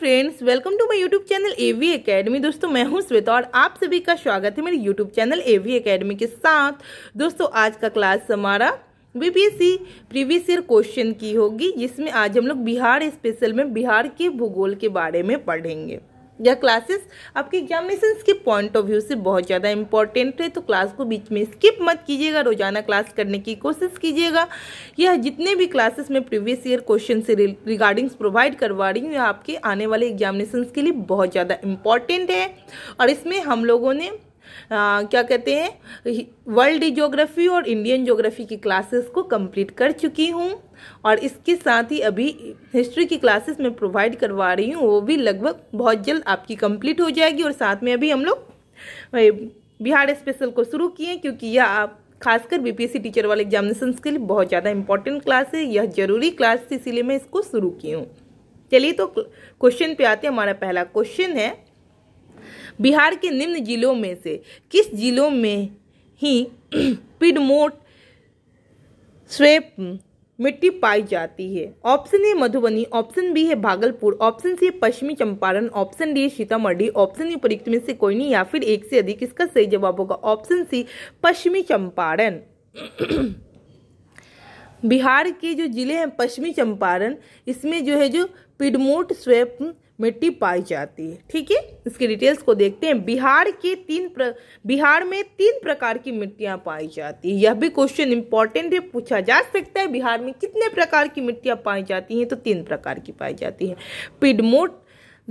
friends welcome to my YouTube channel AV Academy दोस्तों मैं हूं श्वेता और आप सभी का स्वागत है मेरे यूट्यूब चैनल एवी एकेडमी के साथ दोस्तों आज का क्लास हमारा बीपीएससी प्रीवियस ईयर क्वेश्चन की होगी जिसमें आज हम लोग बिहार स्पेशल में बिहार के भूगोल के बारे में पढ़ेंगे यह क्लासेस आपके एग्जामिनेशन के पॉइंट ऑफ व्यू से बहुत ज़्यादा इंपॉर्टेंट है तो क्लास को बीच में स्किप मत कीजिएगा रोजाना क्लास करने की कोशिश कीजिएगा यह जितने भी क्लासेस में प्रीवियस ईयर क्वेश्चन से रिगार्डिंग्स प्रोवाइड करवा रही हूँ यह आपके आने वाले एग्जामिनेशन के लिए बहुत ज़्यादा इंपॉर्टेंट है और इसमें हम लोगों ने आ, क्या कहते हैं वर्ल्ड जोग्राफी और इंडियन जोग्राफी की क्लासेस को कंप्लीट कर चुकी हूँ और इसके साथ ही अभी हिस्ट्री की क्लासेस मैं प्रोवाइड करवा रही हूँ वो भी लगभग बहुत जल्द आपकी कंप्लीट हो जाएगी और साथ में अभी हम लोग बिहार स्पेशल को शुरू किए क्योंकि यह आप खासकर बीपीएससी टीचर वाले एग्जामिनेशन के लिए बहुत ज़्यादा इंपॉर्टेंट क्लास है यह जरूरी क्लास थी इसीलिए मैं इसको शुरू की हूँ चलिए तो क्वेश्चन पे आते हैं हमारा पहला क्वेश्चन है बिहार के निम्न जिलों में से किस जिलों में ही पिडमोट स्वेप मिट्टी पाई जाती है option A Madhubani option B है भागलपुर ऑप्शन सी पश्चिमी चंपारण ऑप्शन डी है सीतामढ़ी ऑप्शन ई उपरिक्त में से कोई नहीं या फिर एक से अधिक इसका सही जवाब होगा ऑप्शन सी पश्चिमी चंपारण बिहार के जो जिले हैं पश्चिमी चंपारण इसमें जो है जो पिडमोट स्वेप मिट्टी पाई जाती है ठीक है इसके डिटेल्स को देखते हैं बिहार के तीन प्र, बिहार में तीन प्रकार की मिट्टियां पाई जाती है यह भी क्वेश्चन इंपॉर्टेंट है पूछा जा सकता है बिहार में कितने प्रकार की मिट्टियां पाई जाती हैं तो तीन प्रकार की पाई जाती है पिडमोट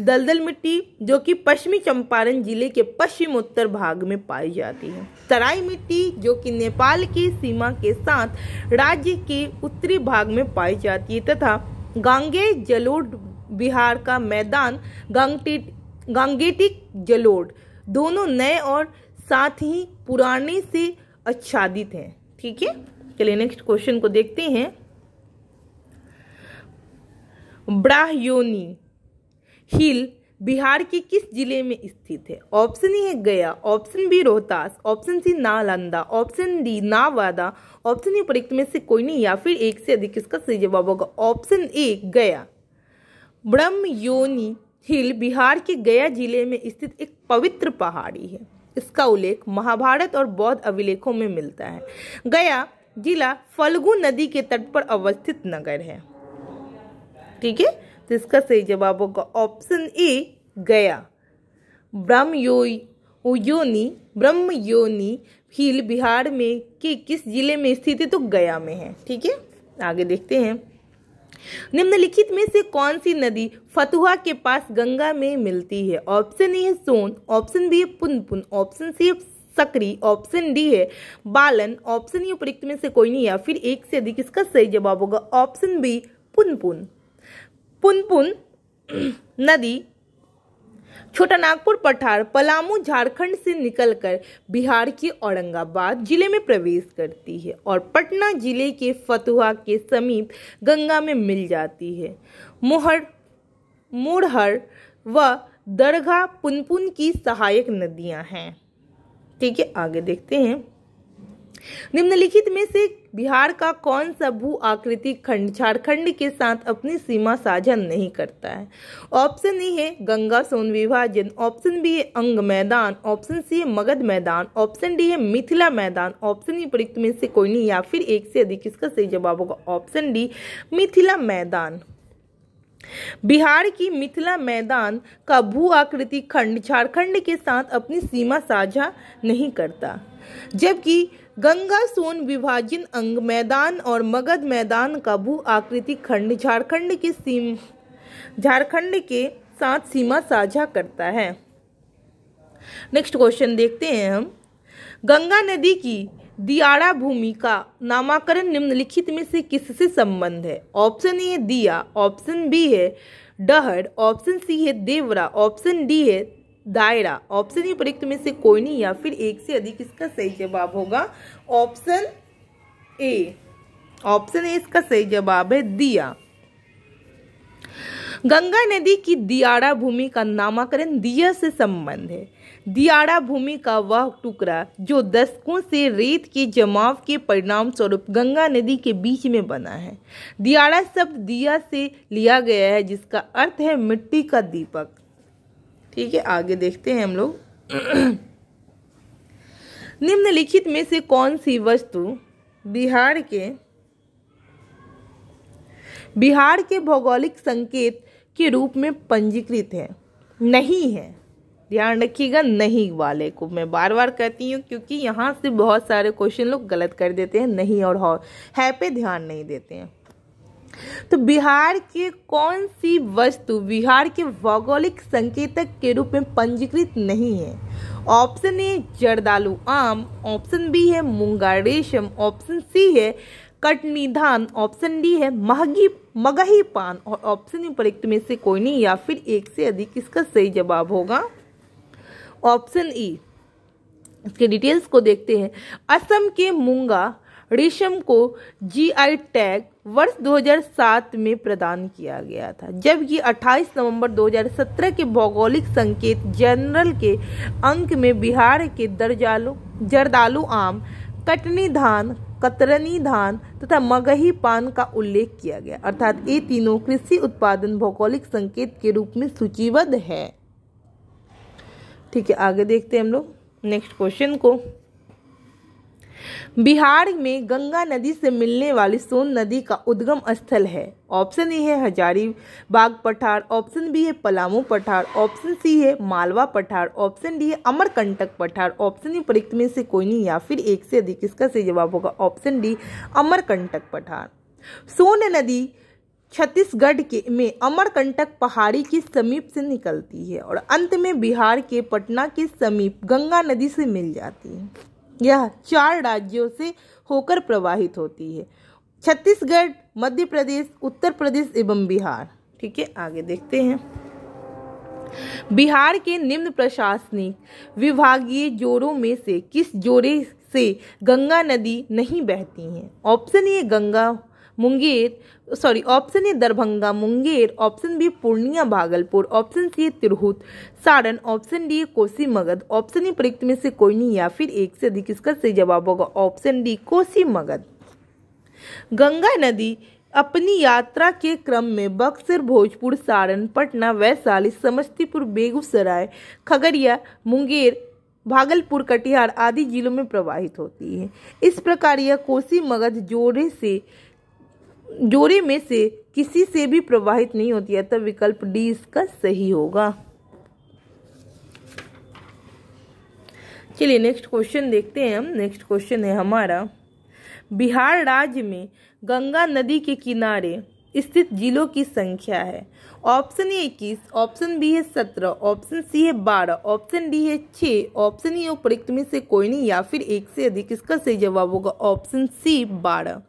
दलदल मिट्टी जो कि पश्चिमी चंपारण जिले के पश्चिम उत्तर भाग में पाई जाती है तराई मिट्टी जो कि नेपाल की सीमा के साथ राज्य के उत्तरी भाग में पाई जाती है तथा गांगे जलोढ़ बिहार का मैदान गांगेटिक जलोड दोनों नए और साथ ही पुराने से आच्छादित हैं ठीक है चलिए नेक्स्ट क्वेश्चन को देखते हैं ब्राह्योनी हिल बिहार के किस जिले में स्थित है ऑप्शन ए है Gaya option B Rohtas option C Nalanda option D Nawada option A परिक्त में से कोई नहीं या फिर एक से अधिक इसका सही जवाब होगा ऑप्शन ए गया ब्रह्मयोनी हिल बिहार के गया जिले में स्थित एक पवित्र पहाड़ी है इसका उल्लेख महाभारत और बौद्ध अभिलेखों में मिलता है गया जिला फलगु नदी के तट पर अवस्थित नगर है ठीक है तो इसका सही जवाब होगा ऑप्शन ए गया ब्रह्म योनि ब्रह्म योनि हिल बिहार में के किस जिले में स्थित है तो गया में है ठीक है आगे देखते हैं निम्नलिखित में से कौन सी नदी फतुहा के पास गंगा में मिलती है ऑप्शन ए है सोन ऑप्शन बी है पुनपुन ऑप्शन सी है सकरी ऑप्शन डी है बालन ऑप्शन ई e उपरिक्त में से कोई नहीं या फिर एक से अधिक इसका सही जवाब होगा ऑप्शन बी पुनपुन पुनपुन नदी छोटा नागपुर पठार पलामू झारखंड से निकलकर बिहार के औरंगाबाद जिले में प्रवेश करती है और पटना जिले के फतुहा के समीप गंगा में मिल जाती है मोहर मुरहर व दरगाह पुनपुन की सहायक नदियां हैं ठीक है आगे देखते हैं निम्नलिखित में से बिहार का कौन सा भू आकृति खंड झारखंड के साथ अपनी सीमा साझा नहीं करता है ऑप्शन ए है गंगा सोन विभाजन ऑप्शन बी है अंग मैदान ऑप्शन सी है मगध मैदान ऑप्शन डी है मिथिला मैदान ऑप्शन ई प्रयुक्त में से कोई नहीं या फिर एक से अधिक इसका सही जवाब होगा ऑप्शन डी मिथिला मैदान बिहार की मिथिला मैदान का भू आकृति खंड झारखंड के साथ अपनी सीमा साझा नहीं करता जबकि गंगा सोन विभाजन अंग मैदान और मगध मैदान का भू आकृति खंड झारखंड के सीम झारखंड के साथ सीमा साझा करता है नेक्स्ट क्वेश्चन देखते हैं हम गंगा नदी की दियाड़ा भूमि का नामकरण निम्नलिखित में से किससे संबंध है ऑप्शन ए दिया ऑप्शन बी है डहर ऑप्शन सी है देवरा ऑप्शन डी है दायरा ऑप्शन ये प्रयुक्त में से कोई नहीं या फिर एक से अधिक इसका सही जवाब होगा ऑप्शन ए ऑप्शन ए इसका सही जवाब है दिया गंगा नदी की दियाड़ा भूमि का नामकरण दिया से संबंध है दियाड़ा भूमि का वह टुकड़ा जो दशकों से रेत के जमाव के परिणाम स्वरूप गंगा नदी के बीच में बना है दियाड़ा शब्द दिया से लिया गया है जिसका अर्थ है मिट्टी का दीपक ठीक है आगे देखते हैं हम लोग निम्नलिखित में से कौन सी वस्तु बिहार के बिहार के भौगोलिक संकेत के रूप में पंजीकृत है नहीं है ध्यान रखिएगा नहीं वाले को मैं बार बार कहती हूँ क्योंकि यहाँ से बहुत सारे क्वेश्चन लोग गलत कर देते हैं नहीं और है पे ध्यान नहीं देते हैं तो बिहार के कौन सी वस्तु बिहार के भौगोलिक संकेतक के रूप में पंजीकृत नहीं है ऑप्शन ए जरदालू आम ऑप्शन बी है मूंगा रेशम ऑप्शन सी है कटनी धान ऑप्शन डी है महगी मगही पान और ऑप्शन उपरिक्त तो में से कोई नहीं या फिर एक से अधिक इसका सही जवाब होगा ऑप्शन ई इसके डिटेल्स को देखते हैं असम के मूंगा रेशम को जीआई टैग वर्ष 2007 में प्रदान किया गया था जबकि 28 नवंबर 2017 के भौगोलिक संकेत जनरल के अंक में बिहार के दर्जालु जरदालु आम कटनी धान कतरनी धान तथा मगही पान का उल्लेख किया गया अर्थात ये तीनों कृषि उत्पादन भौगोलिक संकेत के रूप में सूचीबद्ध है ठीक है आगे देखते हैं हम लोग नेक्स्ट क्वेश्चन को बिहार में गंगा नदी से मिलने वाली सोन नदी का उद्गम स्थल है ऑप्शन ए है हजारीबाग पठार ऑप्शन बी है पलामू पठार ऑप्शन सी है मालवा पठार ऑप्शन डी है अमरकंटक पठार ऑप्शन ई परिक्त में से कोई नहीं या फिर एक से अधिक इसका सही जवाब होगा ऑप्शन डी अमरकंटक पठार सोन नदी छत्तीसगढ़ के में अमरकंटक पहाड़ी के समीप से निकलती है और अंत में बिहार के पटना के समीप गंगा नदी से मिल जाती है यह चार राज्यों से होकर प्रवाहित होती है छत्तीसगढ़ मध्य प्रदेश उत्तर प्रदेश एवं बिहार ठीक है आगे देखते हैं बिहार के निम्न प्रशासनिक विभागीय जोड़ों में से किस जोड़े से गंगा नदी नहीं बहती है option A Ganga Munger sorry option A Darbhanga Munger option B Purnia Bhagalpur option C Tirhut Saran option D Kosi Magadh option E प्रयुक्त में से कोई नहीं या फिर एक से अधिक इसका सही जवाब होगा ऑप्शन डी कोसी मगध गंगा नदी अपनी यात्रा के क्रम में बक्सर भोजपुर सारण पटना वैशाली समस्तीपुर बेगूसराय खगड़िया मुंगेर भागलपुर कटिहार आदि जिलों में प्रवाहित होती है इस प्रकार यह कोसी मगध जोड़े से जोड़े में से किसी से भी प्रवाहित नहीं होती है तब विकल्प डी इसका सही होगा चलिए नेक्स्ट क्वेश्चन देखते हैं हम नेक्स्ट क्वेश्चन है हमारा बिहार राज्य में गंगा नदी के किनारे स्थित जिलों की संख्या है ऑप्शन ए इक्कीस ऑप्शन बी है सत्रह ऑप्शन सी है बारह ऑप्शन डी है छः ऑप्शन ई उपरिक्त में से कोई नहीं या फिर एक से अधिक इसका सही जवाब होगा ऑप्शन सी बारह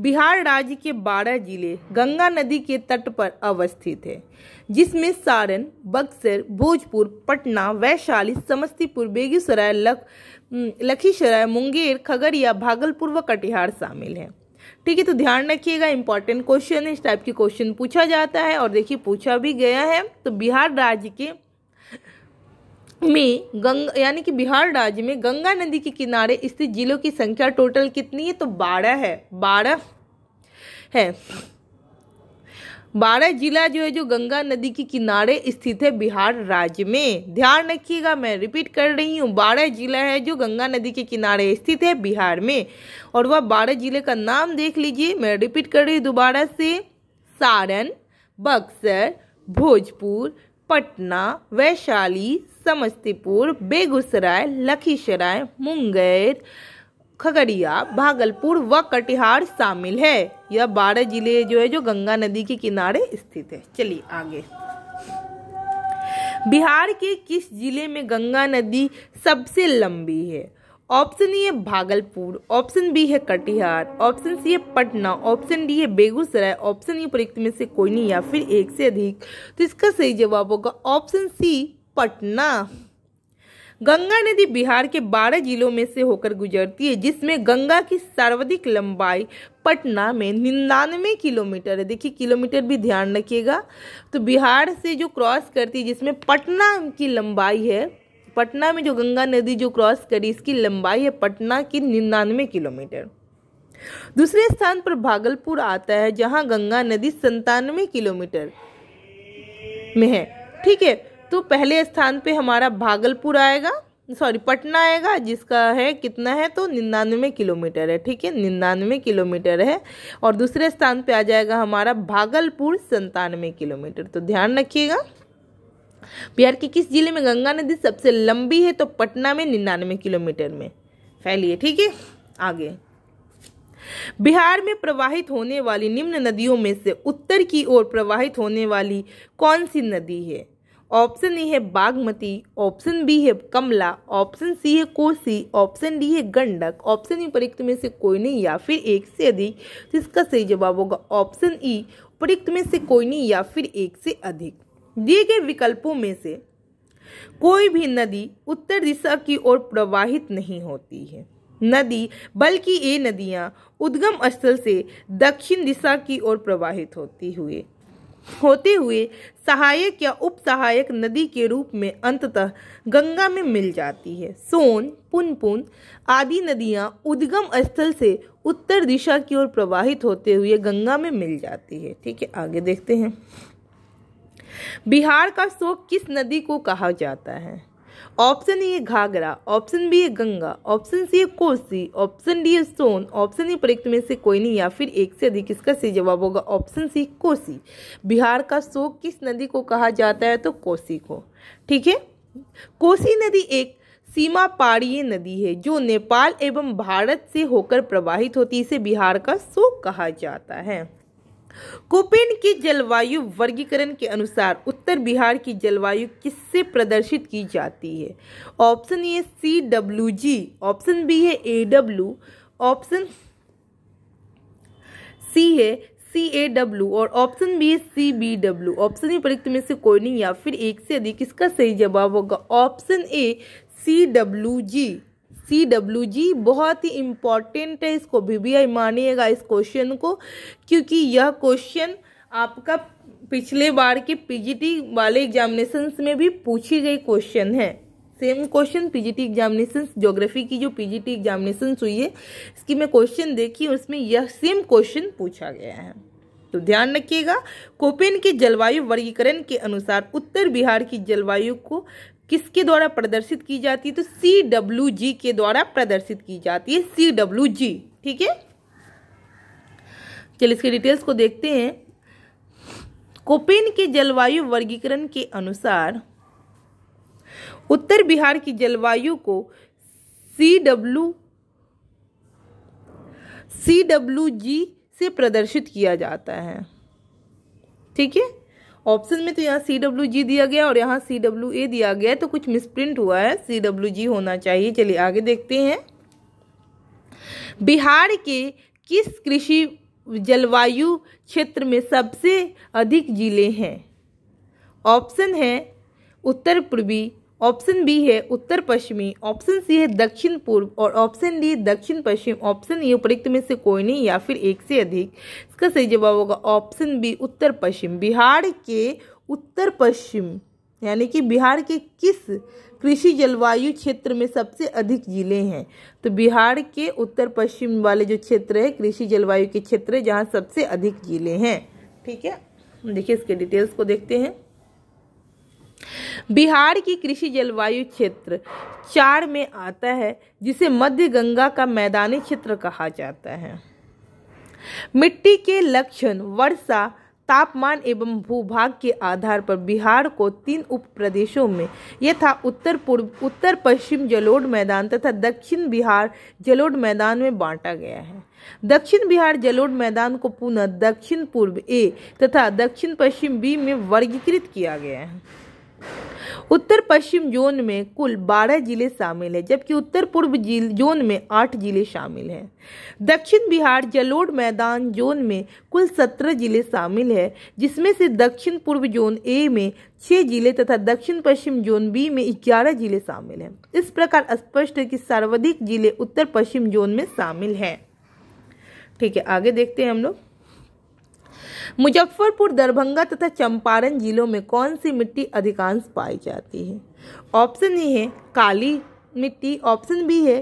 बिहार राज्य के बारह जिले गंगा नदी के तट पर अवस्थित है जिसमें सारण बक्सर भोजपुर पटना वैशाली समस्तीपुर बेगूसराय लख लखीसराय मुंगेर खगड़िया भागलपुर व कटिहार शामिल हैं ठीक है तो ध्यान रखिएगा इंपॉर्टेंट क्वेश्चन इस टाइप के क्वेश्चन पूछा जाता है और देखिए पूछा भी गया है तो बिहार राज्य के में गंगा यानी कि बिहार राज्य में गंगा नदी के किनारे स्थित जिलों की संख्या टोटल कितनी है तो बारह है बारह है बारह जिला जो है जो गंगा नदी के किनारे स्थित है बिहार राज्य में ध्यान रखिएगा मैं रिपीट कर रही हूँ बारह जिला है जो गंगा नदी के किनारे स्थित है बिहार में और वह बारह जिले का नाम देख लीजिए मैं रिपीट कर रही हूँ दोबारा से सारण बक्सर भोजपुर पटना वैशाली समस्तीपुर बेगूसराय लखीसराय मुंगेर खगड़िया भागलपुर व कटिहार शामिल है यह बारह जिले जो है जो गंगा नदी के किनारे स्थित है चलिए आगे बिहार के किस जिले में गंगा नदी सबसे लंबी है ऑप्शन ई है भागलपुर ऑप्शन बी है कटिहार ऑप्शन सी है पटना ऑप्शन डी है बेगूसराय ऑप्शन ई प्रयुक्त में से कोई नहीं या फिर एक से अधिक तो इसका सही जवाब होगा ऑप्शन सी पटना गंगा नदी बिहार के 12 जिलों में से होकर गुजरती है जिसमें गंगा की सर्वाधिक लंबाई पटना में निन्यानवे किलोमीटर है देखिए किलोमीटर भी ध्यान रखिएगा तो बिहार से जो क्रॉस करती है जिसमें पटना की लंबाई है पटना में जो गंगा नदी जो क्रॉस करी इसकी लंबाई है पटना की निन्यानवे किलोमीटर दूसरे स्थान पर भागलपुर आता है जहां गंगा नदी संतानवे किलोमीटर में है ठीक है तो पहले स्थान पे हमारा भागलपुर आएगा सॉरी पटना आएगा जिसका है कितना है तो निन्यानवे किलोमीटर है ठीक है निन्यानवे किलोमीटर है और दूसरे स्थान पे आ जाएगा हमारा भागलपुर संतानवे किलोमीटर तो ध्यान रखिएगा बिहार के किस जिले में गंगा नदी सबसे लंबी है तो पटना में निन्यानवे किलोमीटर में फैलिए ठीक है आगे बिहार में प्रवाहित होने वाली निम्न नदियों में से उत्तर की ओर प्रवाहित होने वाली कौन सी नदी है ऑप्शन ए है बागमती ऑप्शन बी है कमला ऑप्शन सी है कोसी ऑप्शन डी है गंडक ऑप्शन ई उपरिक्त में से कोई नहीं या फिर एक से अधिक तो इसका सही जवाब होगा ऑप्शन ई उपरिक्त में से कोई नहीं या फिर एक से अधिक दिए गए विकल्पों में से कोई भी नदी उत्तर दिशा की ओर प्रवाहित नहीं होती है नदी बल्कि ये नदियाँ उद्गम स्थल से दक्षिण दिशा की ओर प्रवाहित होती हुए होते हुए सहायक या उप सहायक नदी के रूप में अंततः गंगा में मिल जाती है सोन पुनपुन आदि नदियाँ उद्गम स्थल से उत्तर दिशा की ओर प्रवाहित होते हुए गंगा में मिल जाती है ठीक है आगे देखते हैं बिहार का शोक किस नदी को कहा जाता है option A Ghaghara option B है गंगा ऑप्शन सी है कोसी ऑप्शन डी है सोन ऑप्शन ई प्रयुक्त में से कोई नहीं या फिर एक से अधिक इसका सही जवाब होगा ऑप्शन सी कोसी बिहार का शोक किस नदी को कहा जाता है तो कोसी को ठीक है कोसी नदी एक सीमा पारीय नदी है जो नेपाल एवं भारत से होकर प्रवाहित होती है इसे बिहार का शोक कहा जाता है कोपेन के जलवायु वर्गीकरण के अनुसार उत्तर बिहार की जलवायु किससे प्रदर्शित की जाती है option A C W G option B है ए डब्ल्यू ऑप्शन सी है सी ए डब्ल्यू और ऑप्शन बी है C B W option A प्रयुक्त में से कोई नहीं या फिर एक से अधिक इसका सही जवाब होगा option A C W G C W G बहुत ही इम्पॉर्टेंट है इसको भी भी मानिएगा इस क्वेश्चन को क्योंकि यह क्वेश्चन आपका पिछले बार के पीजीटी वाले एग्जामिनेशंस में भी पूछी गई क्वेश्चन है same question PGT examination geography की जो पीजीटी एग्जामिनेशन हुई है इसकी मैं क्वेश्चन देखी उसमें यह सेम क्वेश्चन पूछा गया है तो ध्यान रखिएगा कोपेन के जलवायु वर्गीकरण के अनुसार उत्तर बिहार की जलवायु को किसके द्वारा प्रदर्शित की जाती है तो सी डब्ल्यू जी के द्वारा प्रदर्शित की जाती है सी डब्ल्यू जी ठीक है चलिए इसके डिटेल्स को देखते हैं कोपेन के जलवायु वर्गीकरण के अनुसार उत्तर बिहार की जलवायु को सी डब्ल्यू सी डब्ल्यू जी से प्रदर्शित किया जाता है ठीक है ऑप्शन में तो यहाँ सी डब्ल्यू जी दिया गया और यहाँ सी डब्ल्यू ए दिया गया तो कुछ मिसप्रिंट हुआ है सी डब्ल्यू जी होना चाहिए चलिए आगे देखते हैं बिहार के किस कृषि जलवायु क्षेत्र में सबसे अधिक जिले हैं ऑप्शन है उत्तर पूर्वी ऑप्शन बी है उत्तर पश्चिमी ऑप्शन सी है दक्षिण पूर्व और ऑप्शन डी दक्षिण पश्चिम ऑप्शन ये उपरिक्त में से कोई नहीं या फिर एक से अधिक इसका सही जवाब होगा ऑप्शन बी उत्तर पश्चिम बिहार के उत्तर पश्चिम यानी कि बिहार के किस कृषि जलवायु क्षेत्र में सबसे अधिक जिले हैं तो बिहार के उत्तर पश्चिम वाले जो क्षेत्र है कृषि जलवायु के क्षेत्र जहाँ सबसे अधिक जिले हैं ठीक है देखिए इसके डिटेल्स को देखते हैं बिहार की कृषि जलवायु क्षेत्र चार में आता है जिसे मध्य गंगा का मैदानी क्षेत्र कहा जाता है मिट्टी के लक्षण वर्षा तापमान एवं भूभाग के आधार पर बिहार को तीन उप प्रदेशों में यथा था उत्तर पूर्व उत्तर पश्चिम जलोढ़ मैदान तथा दक्षिण बिहार जलोढ़ मैदान में बांटा गया है दक्षिण बिहार जलोढ़ मैदान को पुनः दक्षिण पूर्व ए तथा दक्षिण पश्चिम बी में वर्गीकृत किया गया है उत्तर पश्चिम जोन में कुल 12 जिले शामिल हैं जबकि उत्तर पूर्व जोन में 8 जिले शामिल हैं दक्षिण बिहार जलोढ़ मैदान जोन में कुल 17 जिले शामिल हैं जिसमें से दक्षिण पूर्व जोन ए में 6 जिले तथा दक्षिण पश्चिम जोन बी में ग्यारह जिले शामिल हैं इस प्रकार स्पष्ट है कि सर्वाधिक जिले उत्तर पश्चिम जोन में शामिल हैं ठीक है आगे देखते हैं हम लोग मुजफ्फरपुर दरभंगा तथा चंपारण जिलों में कौन सी मिट्टी अधिकांश पाई जाती है ऑप्शन ए है काली मिट्टी ऑप्शन बी है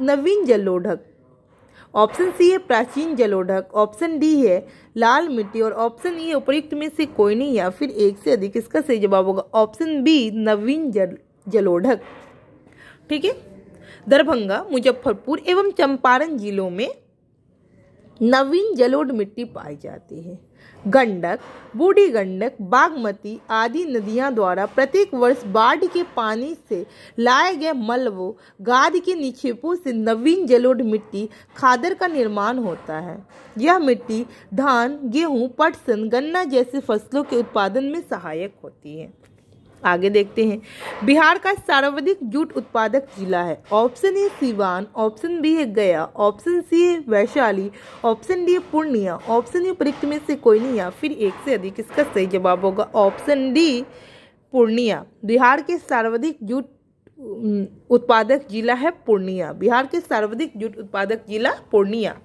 नवीन जलोढ़क ऑप्शन सी है प्राचीन जलोढ़क ऑप्शन डी है लाल मिट्टी और ऑप्शन ई है उपयुक्त में से कोई नहीं या फिर एक से अधिक इसका सही जवाब होगा ऑप्शन बी नवीन जल जलोढ़क ठीक है दरभंगा मुजफ्फरपुर एवं चंपारण जिलों में नवीन जलोढ़ मिट्टी पाई जाती है गंडक बूढ़ी गंडक बागमती आदि नदियां द्वारा प्रत्येक वर्ष बाढ़ के पानी से लाए गए मलबों गाद के निक्षेपों से नवीन जलोढ़ मिट्टी खादर का निर्माण होता है यह मिट्टी धान गेहूं पटसन गन्ना जैसी फसलों के उत्पादन में सहायक होती है आगे देखते हैं बिहार का सर्वाधिक जूट उत्पादक जिला है option A Siwan option B है गया ऑप्शन सी है वैशाली ऑप्शन डी है पूर्णिया ऑप्शन ए परीक्षा में से कोई नहीं या फिर एक से अधिक इसका सही जवाब होगा ऑप्शन डी पूर्णिया बिहार के सर्वाधिक जूट उत्पादक जिला है पूर्णिया बिहार के सर्वाधिक जूट उत्पादक जिला पूर्णिया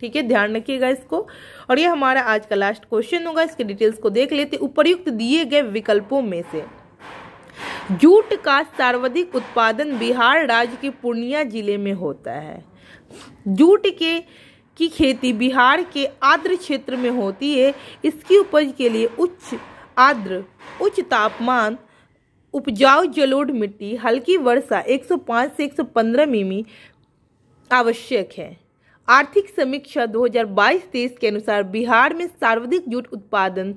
ठीक है ध्यान रखिएगा इसको और ये हमारा आज का लास्ट क्वेश्चन होगा इसके डिटेल्स को देख लेते उपरयुक्त दिए गए विकल्पों में से जूट का सर्वाधिक उत्पादन बिहार राज्य के पूर्णिया जिले में होता है जूट के की खेती बिहार के आर्द्र क्षेत्र में होती है इसकी उपज के लिए उच्च आर्द्र उच्च तापमान उपजाऊ जलोढ़ मिट्टी हल्की वर्षा 105 से 115 मिमी आवश्यक है आर्थिक समीक्षा 2022-23 के अनुसार बिहार में सर्वाधिक जूट उत्पादन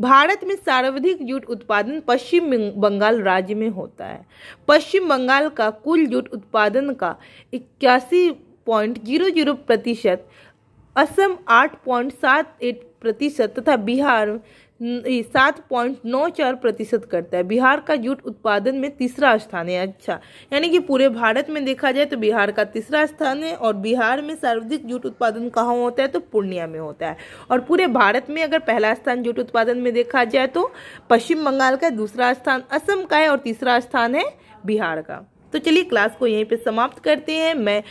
भारत में सर्वाधिक जूट उत्पादन पश्चिम बंगाल राज्य में होता है पश्चिम बंगाल का कुल जूट उत्पादन का इक्यासी पॉइंट जीरो जीरो प्रतिशत असम आठ पॉइंट सात एट प्रतिशत तथा बिहार सात पॉइंट नौ चार प्रतिशत करता है बिहार का जूट उत्पादन में तीसरा स्थान है अच्छा यानी कि पूरे भारत में देखा जाए तो बिहार का तीसरा स्थान है और बिहार में सर्वाधिक जूट उत्पादन कहाँ होता है तो पूर्णिया में होता है और पूरे भारत में अगर पहला स्थान जूट उत्पादन में देखा जाए तो पश्चिम बंगाल का दूसरा स्थान असम का है और तीसरा स्थान है बिहार का तो चलिए क्लास को यहीं पे समाप्त करते हैं मैं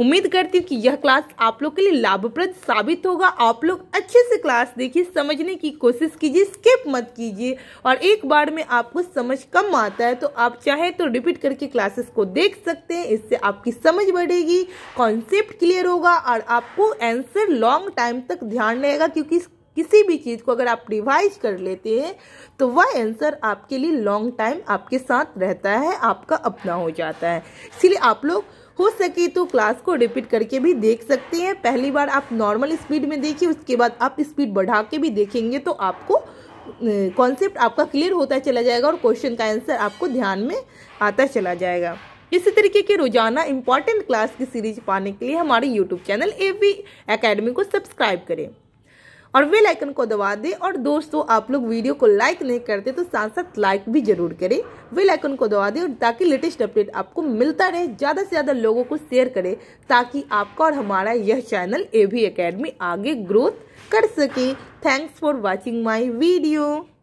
उम्मीद करती हूँ कि यह क्लास आप लोग के लिए लाभप्रद साबित होगा आप लोग अच्छे से क्लास देखिए समझने की कोशिश कीजिए स्किप मत कीजिए और एक बार में आपको समझ कम आता है तो आप चाहे तो रिपीट करके क्लासेस को देख सकते हैं इससे आपकी समझ बढ़ेगी कॉन्सेप्ट क्लियर होगा और आपको आंसर लॉन्ग टाइम तक ध्यान रहेगा क्योंकि किसी भी चीज़ को अगर आप रिवाइज कर लेते हैं तो वह आंसर आपके लिए लॉन्ग टाइम आपके साथ रहता है आपका अपना हो जाता है इसलिए आप लोग हो सके तो क्लास को रिपीट करके भी देख सकते हैं पहली बार आप नॉर्मल स्पीड में देखिए उसके बाद आप स्पीड बढ़ा के भी देखेंगे तो आपको कॉन्सेप्ट आपका क्लियर होता चला जाएगा और क्वेश्चन का आंसर आपको ध्यान में आता चला जाएगा इसी तरीके के रोजाना इंपॉर्टेंट क्लास की सीरीज पाने के लिए हमारे यूट्यूब चैनल ए वी को सब्सक्राइब करें और वे लाइकन को दबा दें और दोस्तों आप लोग वीडियो को लाइक नहीं करते तो साथ साथ लाइक भी जरूर करें वे लाइकन को दबा दें और ताकि लेटेस्ट अपडेट आपको मिलता रहे ज़्यादा से ज़्यादा लोगों को शेयर करें ताकि आपका और हमारा यह चैनल ए भी अकेडमी आगे ग्रोथ कर सके thanks for watching my video